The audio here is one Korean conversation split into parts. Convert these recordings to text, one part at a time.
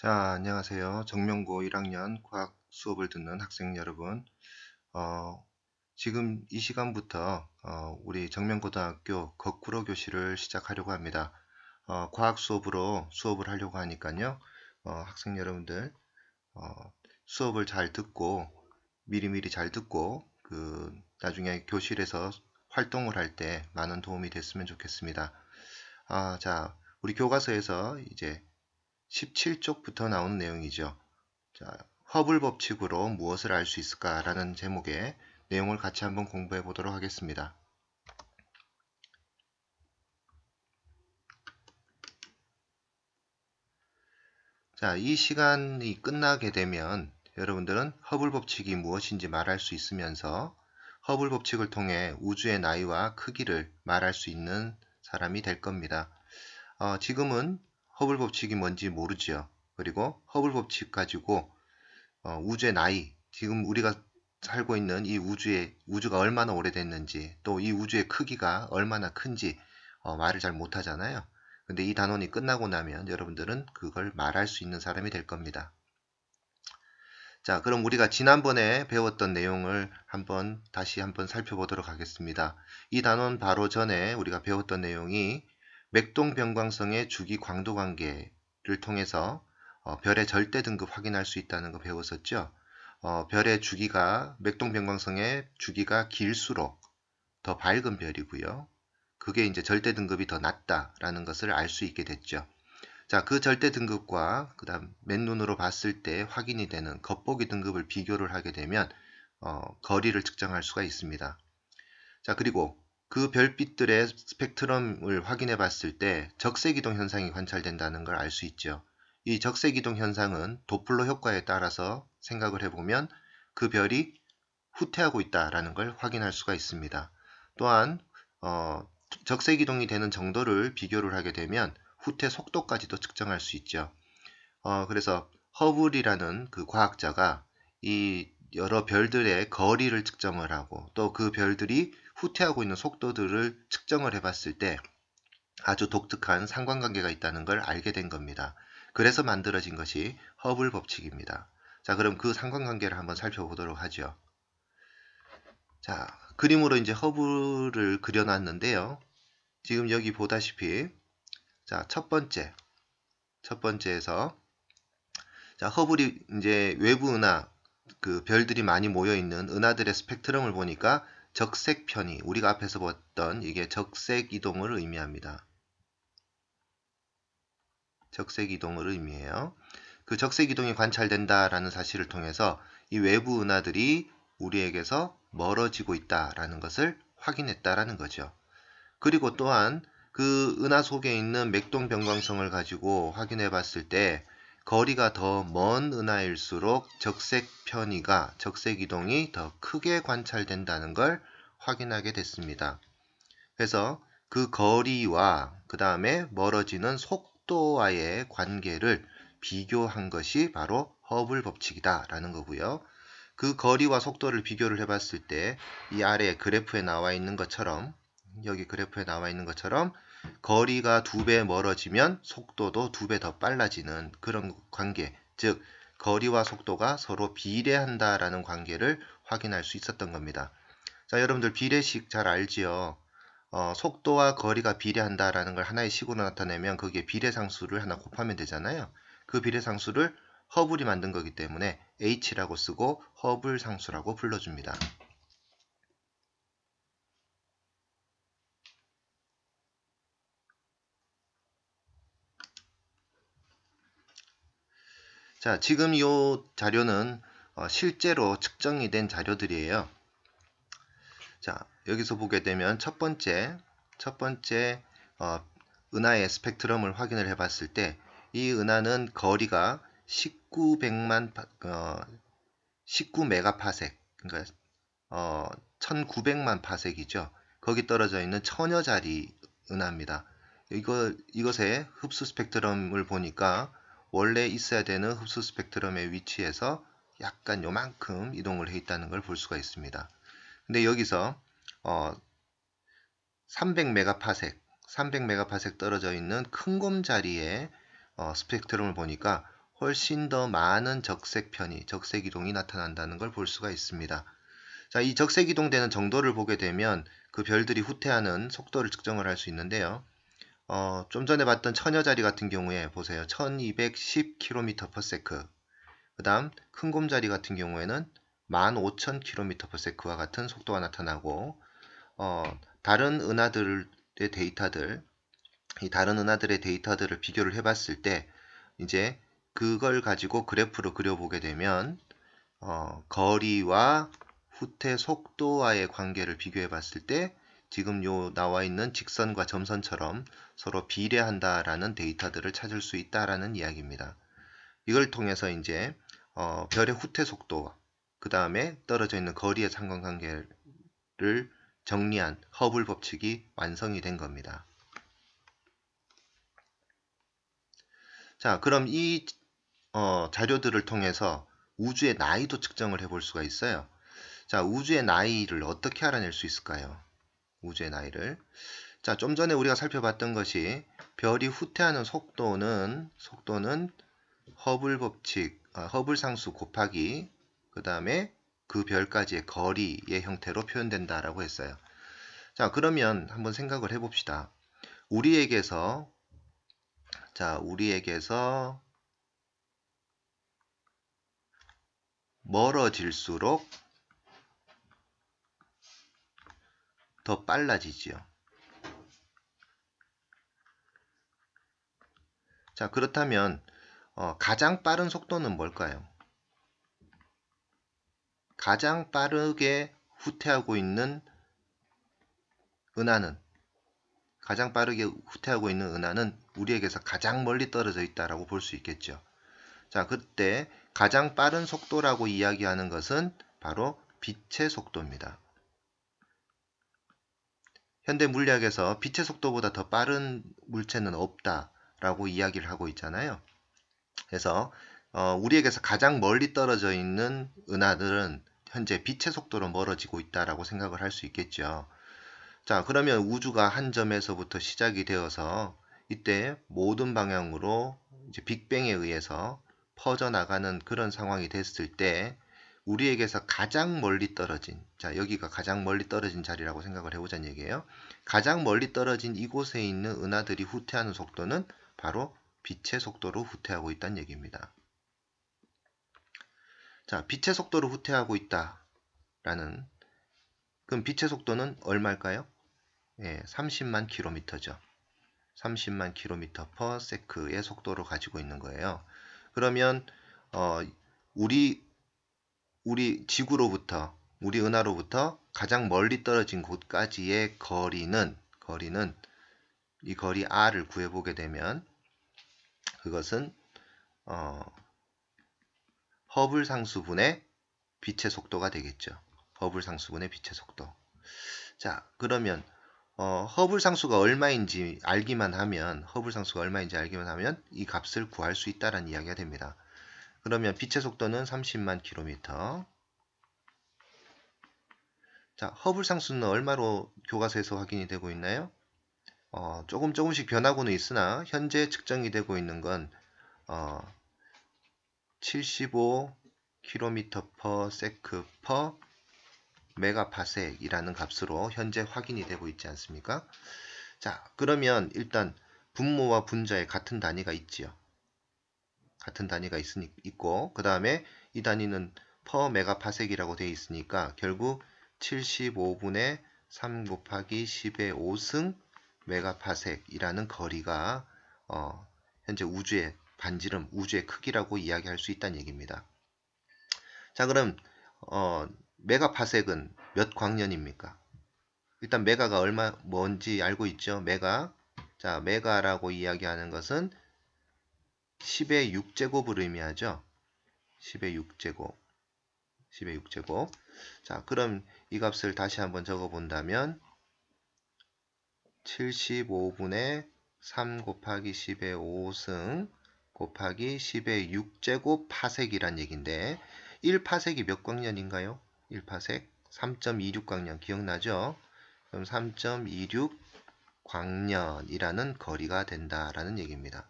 자, 안녕하세요. 정명고 1학년 과학 수업을 듣는 학생 여러분. 어, 지금 이 시간부터 어, 우리 정명고등학교 거꾸로 교실을 시작하려고 합니다. 어, 과학 수업으로 수업을 하려고 하니까요. 어, 학생 여러분들 어, 수업을 잘 듣고 미리미리 잘 듣고 그 나중에 교실에서 활동을 할 때 많은 도움이 됐으면 좋겠습니다. 아, 자, 우리 교과서에서 이제 17쪽부터 나온 내용이죠. 자, 허블 법칙으로 무엇을 알 수 있을까라는 제목의 내용을 같이 한번 공부해 보도록 하겠습니다. 자, 이 시간이 끝나게 되면 여러분들은 허블 법칙이 무엇인지 말할 수 있으면서 허블 법칙을 통해 우주의 나이와 크기를 말할 수 있는 사람이 될 겁니다. 어, 지금은 허블 법칙이 뭔지 모르지요. 그리고 허블 법칙 가지고 어, 우주의 나이, 지금 우리가 살고 있는 이 우주의 우주가 얼마나 오래됐는지 또 이 우주의 크기가 얼마나 큰지 어, 말을 잘 못하잖아요. 근데 이 단원이 끝나고 나면 여러분들은 그걸 말할 수 있는 사람이 될 겁니다. 자, 그럼 우리가 지난번에 배웠던 내용을 한번 다시 한번 살펴보도록 하겠습니다. 이 단원 바로 전에 우리가 배웠던 내용이 맥동변광성의 주기 광도 관계를 통해서 어, 별의 절대 등급 확인할 수 있다는 거 배웠었죠. 어, 별의 주기가 맥동변광성의 주기가 길수록 더 밝은 별이고요. 그게 이제 절대 등급이 더 낮다라는 것을 알 수 있게 됐죠. 자, 그 절대 등급과 그다음 맨눈으로 봤을 때 확인이 되는 겉보기 등급을 비교를 하게 되면 어, 거리를 측정할 수가 있습니다. 자, 그리고 그 별빛들의 스펙트럼을 확인해 봤을 때 적색이동 현상이 관찰된다는 걸 알 수 있죠. 이 적색이동 현상은 도플러 효과에 따라서 생각을 해보면 그 별이 후퇴하고 있다라는 걸 확인할 수가 있습니다. 또한 어, 적색이동이 되는 정도를 비교를 하게 되면 후퇴 속도까지도 측정할 수 있죠. 어, 그래서 허블이라는 그 과학자가 이 여러 별들의 거리를 측정을 하고 또 그 별들이 후퇴하고 있는 속도들을 측정을 해봤을 때 아주 독특한 상관관계가 있다는 걸 알게 된 겁니다. 그래서 만들어진 것이 허블 법칙입니다. 자, 그럼 그 상관관계를 한번 살펴보도록 하죠. 자, 그림으로 이제 허블을 그려놨는데요. 지금 여기 보다시피 자, 첫 번째 첫 번째에서 자, 허블이 이제 외부 은하 그 별들이 많이 모여 있는 은하들의 스펙트럼을 보니까 적색 편이 우리가 앞에서 봤던 이게 적색 이동을 의미합니다. 적색 이동을 의미해요. 그 적색 이동이 관찰된다라는 사실을 통해서 이 외부 은하들이 우리에게서 멀어지고 있다라는 것을 확인했다라는 거죠. 그리고 또한 그 은하 속에 있는 맥동 변광성을 가지고 확인해 봤을 때 거리가 더 먼 은하일수록 적색 편의가 적색 이동이 더 크게 관찰된다는 걸 확인하게 됐습니다. 그래서 그 거리와 그 다음에 멀어지는 속도와의 관계를 비교한 것이 바로 허블 법칙이다라는 거고요. 그 거리와 속도를 비교를 해봤을 때 이 아래 그래프에 나와 있는 것처럼 여기 그래프에 나와 있는 것처럼 거리가 두 배 멀어지면 속도도 두 배 더 빨라지는 그런 관계, 즉 거리와 속도가 서로 비례한다라는 관계를 확인할 수 있었던 겁니다. 자, 여러분들 비례식 잘 알지요? 어, 속도와 거리가 비례한다라는 걸 하나의 식으로 나타내면 그게 비례상수를 하나 곱하면 되잖아요. 그 비례상수를 허블이 만든 거기 때문에 h라고 쓰고 허블 상수라고 불러줍니다. 자, 지금 이 자료는 어, 실제로 측정이 된 자료들이에요. 자, 여기서 보게 되면 첫 번째, 첫 번째 어, 은하의 스펙트럼을 확인을 해봤을 때 이 은하는 거리가 1900만 어, 19메가파색, 그러니까 어, 1900만 파색이죠. 거기 떨어져 있는 천여 자리 은하입니다. 이거, 이것의 흡수 스펙트럼을 보니까 원래 있어야 되는 흡수 스펙트럼의 위치에서 약간 요만큼 이동을 해 있다는 걸 볼 수가 있습니다. 근데 여기서 어, 300메가파색, 300메가파색 떨어져 있는 큰곰 자리에 어, 스펙트럼을 보니까 훨씬 더 많은 적색 편이, 적색 이동이 나타난다는 걸 볼 수가 있습니다. 자, 이 적색 이동되는 정도를 보게 되면 그 별들이 후퇴하는 속도를 측정을 할 수 있는데요. 어, 좀 전에 봤던 천여자리 같은 경우에 보세요. 1210km p s 그 다음 큰 곰자리 같은 경우에는 15,000km p s 와 같은 속도가 나타나고 어, 다른 은하들의 데이터들 이 다른 은하들의 데이터들을 비교를 해봤을 때 이제 그걸 가지고 그래프로 그려보게 되면 어, 거리와 후퇴 속도와의 관계를 비교해 봤을 때 지금 요 나와 있는 직선과 점선처럼 서로 비례한다라는 데이터들을 찾을 수 있다라는 이야기입니다. 이걸 통해서 이제 어, 별의 후퇴 속도와 그 다음에 떨어져 있는 거리의 상관관계를 정리한 허블 법칙이 완성이 된 겁니다. 자 그럼 이 어, 자료들을 통해서 우주의 나이도 측정을 해 볼 수가 있어요. 자 우주의 나이를 어떻게 알아낼 수 있을까요? 우주의 나이를 자, 좀 전에 우리가 살펴봤던 것이 별이 후퇴하는 속도는 속도는 허블 법칙, 아, 허블 상수 곱하기 그 다음에 그 별까지의 거리의 형태로 표현된다라고 했어요. 자, 그러면 한번 생각을 해봅시다. 우리에게서 자, 우리에게서 멀어질수록 더 빨라지지요. 자 그렇다면 어, 가장 빠른 속도는 뭘까요? 가장 빠르게 후퇴하고 있는 은하는 가장 빠르게 후퇴하고 있는 은하는 우리에게서 가장 멀리 떨어져 있다라고 볼 수 있겠죠. 자, 그때 가장 빠른 속도라고 이야기하는 것은 바로 빛의 속도입니다. 현대 물리학에서 빛의 속도보다 더 빠른 물체는 없다라고 이야기를 하고 있잖아요. 그래서 어, 우리에게서 가장 멀리 떨어져 있는 은하들은 현재 빛의 속도로 멀어지고 있다라고 생각을 할 수 있겠죠. 자, 그러면 우주가 한 점에서부터 시작이 되어서 이때 모든 방향으로 빅뱅에 의해서 퍼져나가는 그런 상황이 됐을 때 우리에게서 가장 멀리 떨어진 자 여기가 가장 멀리 떨어진 자리라고 생각을 해보자는 얘기예요. 가장 멀리 떨어진 이곳에 있는 은하들이 후퇴하는 속도는 바로 빛의 속도로 후퇴하고 있다는 얘기입니다. 자 빛의 속도로 후퇴하고 있다라는 그럼 빛의 속도는 얼마일까요? 예, 30만 킬로미터죠. 30만 킬로미터 퍼 세크의 속도로 가지고 있는 거예요. 그러면 어, 우리 우리 지구로부터 우리 은하로부터 가장 멀리 떨어진 곳까지의 거리는 거리는 이 거리 r을 구해보게 되면 그것은 어, 허블 상수분의 빛의 속도가 되겠죠. 허블 상수분의 빛의 속도. 자, 그러면 어, 허블 상수가 얼마인지 알기만 하면 허블 상수가 얼마인지 알기만 하면 이 값을 구할 수 있다라는 이야기가 됩니다. 그러면 빛의 속도는 30만 킬로미터. 자, 허블 상수는 얼마로 교과서에서 확인이 되고 있나요? 어, 조금 조금씩 변하고는 있으나 현재 측정이 되고 있는 건 어, 75km/sec/m 메가파섹이라는 값으로 현재 확인이 되고 있지 않습니까? 자, 그러면 일단 분모와 분자의 같은 단위가 있지요. 같은 단위가 있으니, 있고 그 다음에 이 단위는 퍼 메가파섹이라고 되어 있으니까 결국 75분의 3 곱하기 10의 5승 메가파섹이라는 거리가 어, 현재 우주의 반지름, 우주의 크기라고 이야기할 수 있다는 얘기입니다. 자 그럼 어, 메가파섹은 몇 광년입니까? 일단 메가가 얼마 뭔지 알고 있죠? 메가 자 메가라고 이야기하는 것은 10의 6제곱을 의미하죠. 10의 6제곱. 10의 6제곱. 자, 그럼 이 값을 다시 한번 적어 본다면 75분의 3 곱하기 10의 5승 곱하기 10의 6제곱 파색이란 얘긴데 1파색이 몇 광년인가요? 1파색 3.26광년 기억나죠? 그럼 3.26 광년이라는 거리가 된다라는 얘기입니다.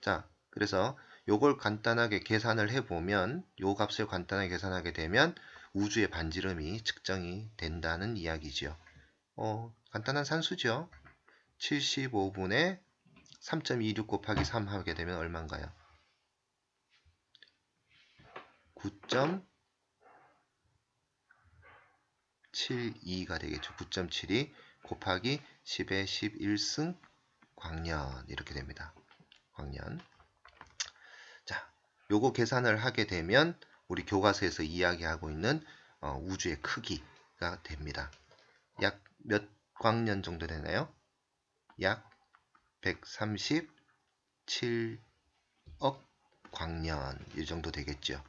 자, 그래서 요걸 간단하게 계산을 해보면 요 값을 간단하게 계산하게 되면 우주의 반지름이 측정이 된다는 이야기지요. 어, 간단한 산수죠. 75분의 3.26 곱하기 3 하게 되면 얼마인가요? 9.72가 되겠죠. 9.72 곱하기 10의 11승 광년 이렇게 됩니다. 광년 요거 계산을 하게 되면 우리 교과서에서 이야기하고 있는 어, 우주의 크기가 됩니다. 약 몇 광년 정도 되나요? 약 137억 광년 이 정도 되겠죠.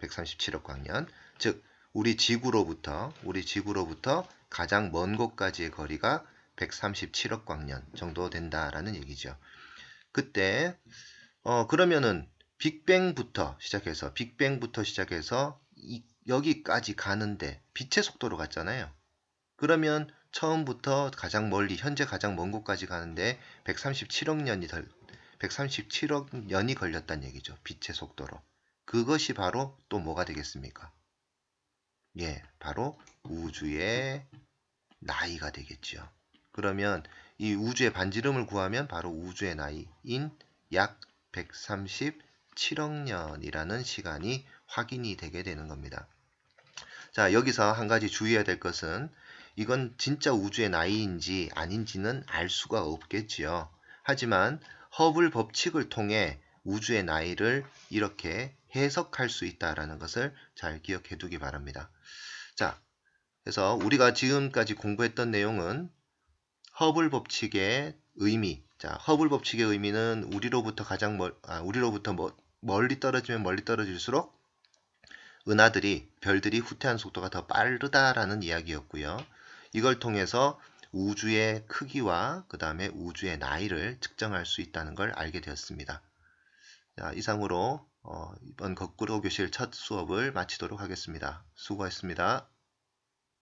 137억 광년. 즉 우리 지구로부터 우리 지구로부터 가장 먼 곳까지의 거리가 137억 광년 정도 된다라는 얘기죠. 그때 어 그러면은 빅뱅부터 시작해서 빅뱅부터 시작해서 이, 여기까지 가는데 빛의 속도로 갔잖아요. 그러면 처음부터 가장 멀리 현재 가장 먼 곳까지 가는데 137억 년이 덜 137억 년이 걸렸단 얘기죠. 빛의 속도로. 그것이 바로 또 뭐가 되겠습니까? 예, 바로 우주의 나이가 되겠죠 그러면 이 우주의 반지름을 구하면 바로 우주의 나이인 약137 7억 년이라는 시간이 확인이 되게 되는 겁니다. 자 여기서 한 가지 주의해야 될 것은 이건 진짜 우주의 나이인지 아닌지는 알 수가 없겠지요. 하지만 허블 법칙을 통해 우주의 나이를 이렇게 해석할 수 있다라는 것을 잘 기억해 두기 바랍니다. 자, 그래서 우리가 지금까지 공부했던 내용은 허블 법칙의 의미, 자, 허블 법칙의 의미는 우리로부터 가장 멀, 아, 우리로부터 멀, 뭐, 멀리 떨어지면 멀리 떨어질수록 은하들이, 별들이 후퇴하는 속도가 더 빠르다라는 이야기였고요. 이걸 통해서 우주의 크기와 그 다음에 우주의 나이를 측정할 수 있다는 걸 알게 되었습니다. 자, 이상으로 어, 이번 거꾸로 교실 첫 수업을 마치도록 하겠습니다. 수고하셨습니다